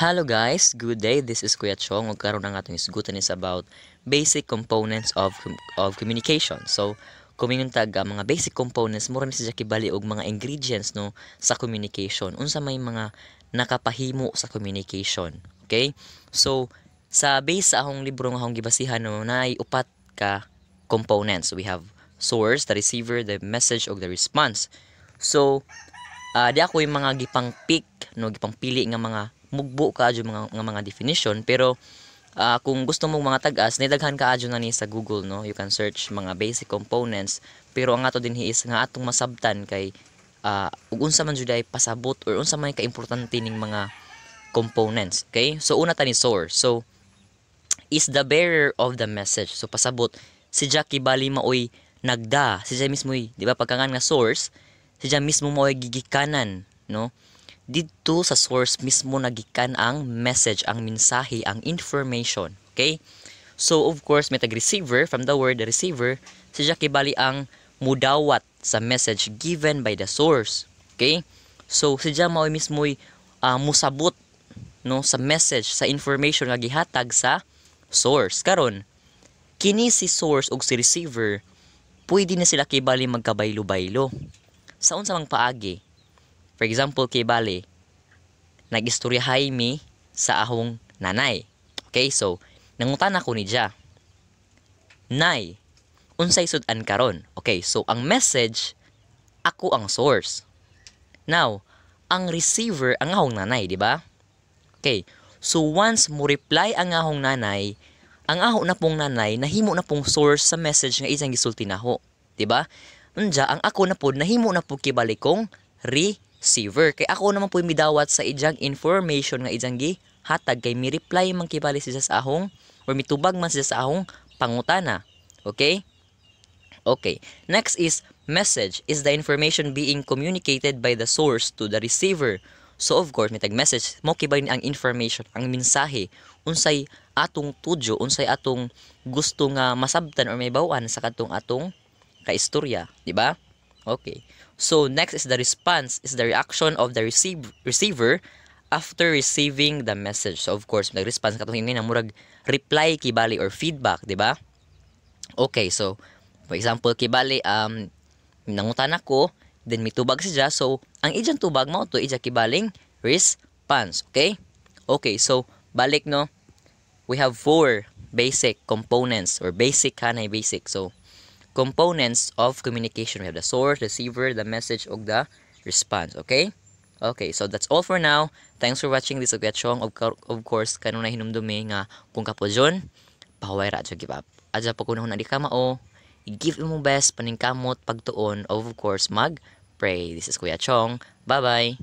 Hello guys, good day. This is Kuya Chong. Ug karon ang atong isgutan is about basic components of of communication. So, kuminguntag ang mga basic components mo si Jackie Bali og mga ingredients no sa communication. Unsa may mga nakapahimo sa communication. Okay? So, sa base sa akong libro nga akong gibasihan no naay upat ka components. We have source, the receiver, the message, o the response. So, uh, di ako yung mga gipang pick, no, gipang pili nga mga mugbo ka adyo mga, nga mga definition pero uh, kung gusto mong mga tagas nidaghan ka adyo na ni sa Google no you can search mga basic components pero ang ato din is nga atong masabtan kay uh, unsa man jud pasabot or unsa man ka importante ning mga components okay so una ta ni source so is the bearer of the message so pasabot si Jackie Bali maoy nagda si siya mismo di ba pagkangan nga source si siya mismo maoy gigikanan no didto sa source mismo nagikan ang message, ang mensahe, ang information. Okay? So, of course, may receiver from the word receiver. Si Jackie Bali ang mudawat sa message given by the source. Okay? So, siya mao mismo uh, musabot no sa message, sa information nga gihatag sa source. Karon, kini si source ug si receiver, pwede na sila kibali magkabaylo-baylo. Saon sa mang paagi? For example, kay Bale, nagistoryahay mi sa ahong nanay. Okay, so, nangutan ako ni Dia. Nay, unsay sud an karon? Okay, so ang message, ako ang source. Now, ang receiver ang ahong nanay, di ba? Okay, so once mo reply ang ahong nanay, ang aho na pong nanay, nahimo na pong source sa message nga isang gisulti na ho. ba? Anja, ang ako na po, nahimo na po kibalikong re receiver. Kay ako naman po midawat sa ijang information nga ijang gi hatag kay mi reply man kibali siya sa ahong or tubag man siya sa ahong pangutana. Okay? Okay. Next is message is the information being communicated by the source to the receiver. So of course, may tag-message mo kibay ang information, ang mensahe unsay atong tudyo, unsay atong gusto nga masabtan or may bawaan sa katong atong kaistorya, di ba? Okay. So next is the response is the reaction of the receive, receiver after receiving the message. So of course, nag-response katong ini na murag reply kibali or feedback, di ba? Okay, so for example kibali um nangutan ako, then mitubag siya. So ang ijang tubag mao to ija kibaling response, okay? Okay, so balik no. We have four basic components or basic kanay basic. So components of communication. We have the source, receiver, the message, og the response. Okay? Okay, so that's all for now. Thanks for watching this Ugetchong. Of, of course, kanunay hinumdumi nga kung kapodyon, pahaway ra give up. Adya pa kunahon na di ka mao, give mo best paningkamot pagtuon of course mag pray. This is Kuya Chong. Bye-bye.